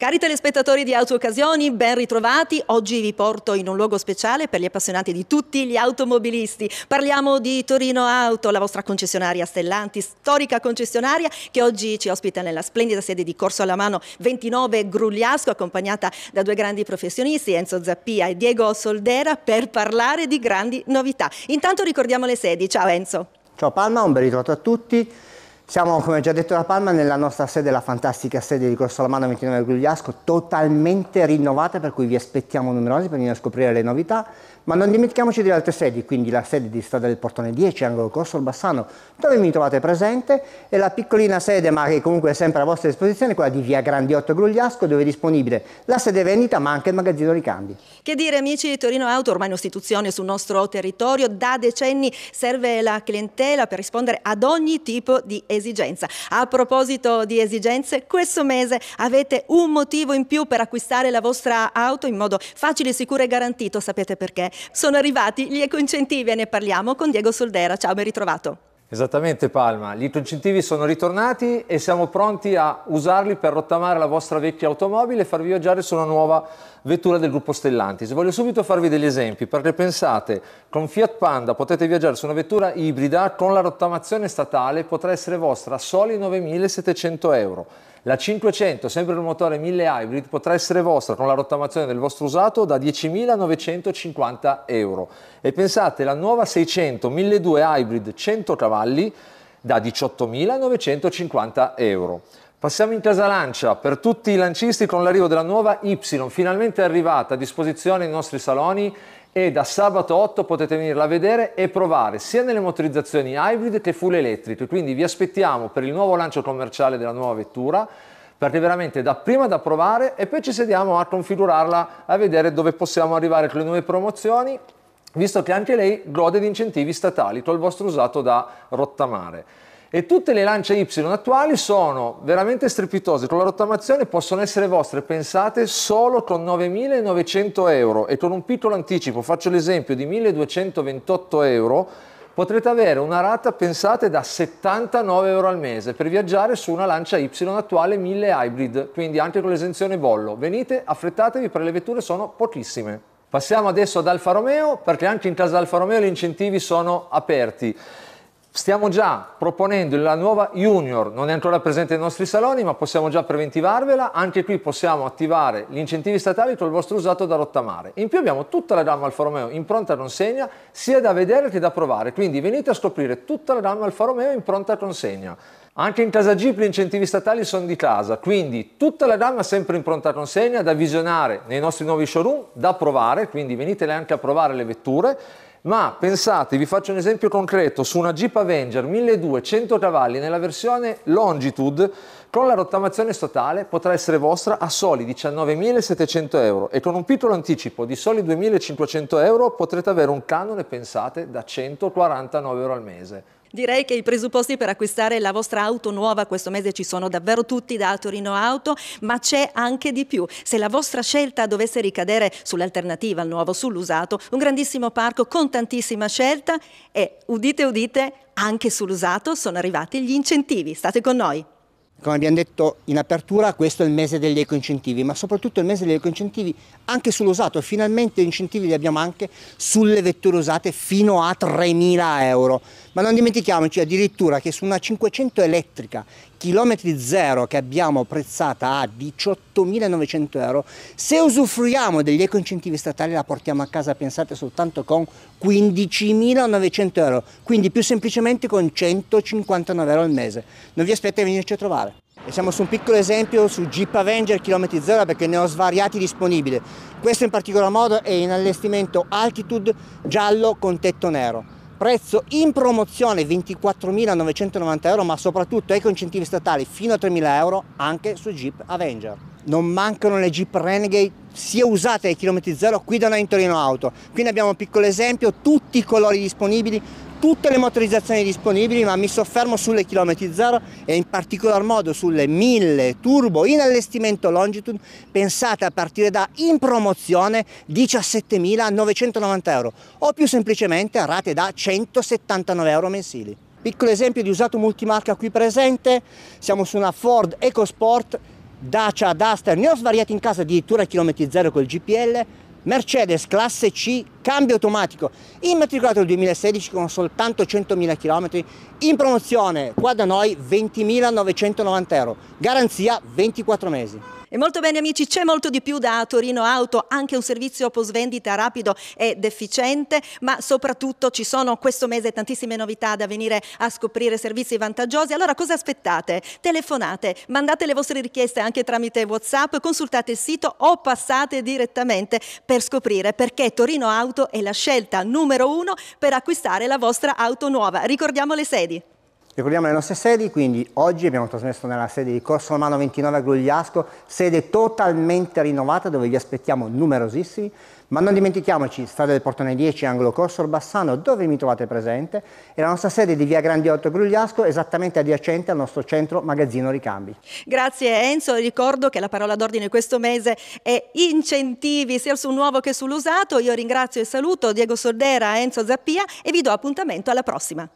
Cari telespettatori di Auto Occasioni, ben ritrovati. Oggi vi porto in un luogo speciale per gli appassionati di tutti gli automobilisti. Parliamo di Torino Auto, la vostra concessionaria Stellanti, storica concessionaria che oggi ci ospita nella splendida sede di Corso alla Mano 29 Grugliasco, accompagnata da due grandi professionisti, Enzo Zappia e Diego Soldera, per parlare di grandi novità. Intanto ricordiamo le sedi. Ciao Enzo. Ciao Palma, un ben ritrovato a tutti. Siamo, come già detto da Palma, nella nostra sede, la fantastica sede di Corso Lamano 29 Gugliasco, totalmente rinnovata, per cui vi aspettiamo numerosi per venire a scoprire le novità, ma non dimentichiamoci delle altre sedi, quindi la sede di Strada del Portone 10, angolo Corso Bassano, dove mi trovate presente, e la piccolina sede, ma che comunque è sempre a vostra disposizione, quella di Via Grandiotto Grugliasco, dove è disponibile la sede vendita, ma anche il magazzino ricambi. Che dire amici di Torino Auto, ormai un'istituzione sul nostro territorio, da decenni serve la clientela per rispondere ad ogni tipo di esercizio esigenza. A proposito di esigenze, questo mese avete un motivo in più per acquistare la vostra auto in modo facile, sicuro e garantito, sapete perché? Sono arrivati gli ecoincentivi e ne parliamo con Diego Soldera. Ciao, ben ritrovato. Esattamente Palma, gli incentivi sono ritornati e siamo pronti a usarli per rottamare la vostra vecchia automobile e farvi viaggiare su una nuova vettura del gruppo Stellantis. Voglio subito farvi degli esempi perché pensate, con Fiat Panda potete viaggiare su una vettura ibrida, con la rottamazione statale potrà essere vostra a soli 9.700 euro. La 500, sempre il motore 1000 hybrid, potrà essere vostra con la rottamazione del vostro usato da 10.950 euro. E pensate, la nuova 600 1200 hybrid 100 cavalli da 18.950 euro. Passiamo in casa lancia, per tutti i lancisti con l'arrivo della nuova Y, finalmente arrivata a disposizione nei nostri saloni e da sabato 8 potete venirla a vedere e provare sia nelle motorizzazioni hybrid che full elettriche, quindi vi aspettiamo per il nuovo lancio commerciale della nuova vettura perché veramente da prima da provare e poi ci sediamo a configurarla a vedere dove possiamo arrivare con le nuove promozioni visto che anche lei gode di incentivi statali col vostro usato da rottamare e tutte le lance Y attuali sono veramente strepitose, con la rottamazione possono essere vostre pensate solo con 9.900 euro e con un piccolo anticipo, faccio l'esempio di 1.228 euro, potrete avere una rata pensate da 79 euro al mese per viaggiare su una lancia Y attuale 1000 hybrid, quindi anche con l'esenzione bollo. Venite, affrettatevi perché le vetture sono pochissime. Passiamo adesso ad Alfa Romeo perché anche in casa Alfa Romeo gli incentivi sono aperti. Stiamo già proponendo la nuova Junior, non è ancora presente nei nostri saloni, ma possiamo già preventivarvela. Anche qui possiamo attivare gli incentivi statali con il vostro usato da rottamare. In più abbiamo tutta la gamma Alfa Romeo in pronta consegna, sia da vedere che da provare. Quindi venite a scoprire tutta la gamma Alfa Romeo in pronta consegna. Anche in Casa Jeep gli incentivi statali sono di casa, quindi tutta la gamma sempre in pronta consegna da visionare nei nostri nuovi showroom, da provare, quindi venitele anche a provare le vetture. Ma pensate, vi faccio un esempio concreto, su una Jeep Avenger 1200 cavalli nella versione Longitude con la rottamazione statale potrà essere vostra a soli 19.700 euro e con un piccolo anticipo di soli 2.500 euro potrete avere un canone, pensate, da 149 euro al mese. Direi che i presupposti per acquistare la vostra auto nuova questo mese ci sono davvero tutti da Torino Auto, ma c'è anche di più. Se la vostra scelta dovesse ricadere sull'alternativa al nuovo, sull'usato, un grandissimo parco con tantissima scelta e, udite udite, anche sull'usato sono arrivati gli incentivi. State con noi. Come abbiamo detto in apertura, questo è il mese degli ecoincentivi, ma soprattutto il mese degli ecoincentivi anche sull'usato. Finalmente gli incentivi li abbiamo anche sulle vetture usate fino a 3.000 euro. Ma non dimentichiamoci addirittura che su una 500 elettrica, chilometri zero, che abbiamo prezzata a 18.900 euro, se usufruiamo degli ecoincentivi statali la portiamo a casa, pensate, soltanto con 15.900 euro. Quindi più semplicemente con 159 euro al mese. Non vi aspetta di venirci a trovare siamo su un piccolo esempio su Jeep Avenger chilometri zero perché ne ho svariati disponibili. Questo in particolar modo è in allestimento Altitude giallo con tetto nero prezzo in promozione 24.990 euro ma soprattutto eco incentivi statali fino a 3.000 euro anche su Jeep Avenger non mancano le Jeep Renegade sia usate ai chilometri zero qui da noi in Torino Auto. Qui ne abbiamo un piccolo esempio, tutti i colori disponibili, tutte le motorizzazioni disponibili, ma mi soffermo sulle chilometri zero e in particolar modo sulle 1000 turbo in allestimento longitude pensate a partire da in promozione 17.990 euro o più semplicemente a rate da 179 euro mensili. Piccolo esempio di usato multimarca qui presente, siamo su una Ford EcoSport Dacia Duster, ne ho svariati in casa addirittura a chilometri zero col GPL, Mercedes classe C, cambio automatico, immatricolato nel 2016 con soltanto 100.000 km, in promozione qua da noi 20.990 euro, garanzia 24 mesi. E molto bene amici, c'è molto di più da Torino Auto, anche un servizio post vendita rapido ed efficiente, ma soprattutto ci sono questo mese tantissime novità da venire a scoprire, servizi vantaggiosi. Allora cosa aspettate? Telefonate, mandate le vostre richieste anche tramite Whatsapp, consultate il sito o passate direttamente per scoprire perché Torino Auto è la scelta numero uno per acquistare la vostra auto nuova. Ricordiamo le sedi. Ricordiamo le nostre sedi, quindi oggi abbiamo trasmesso nella sede di Corso Romano 29 a Grugliasco, sede totalmente rinnovata dove vi aspettiamo numerosissimi, ma non dimentichiamoci strada del Portone 10, angolo Corso Orbassano, dove mi trovate presente, e la nostra sede di via Grandi 8 Grugliasco, esattamente adiacente al nostro centro magazzino Ricambi. Grazie Enzo, ricordo che la parola d'ordine questo mese è incentivi sia sul nuovo che sull'usato, io ringrazio e saluto Diego Soldera, Enzo Zappia e vi do appuntamento alla prossima.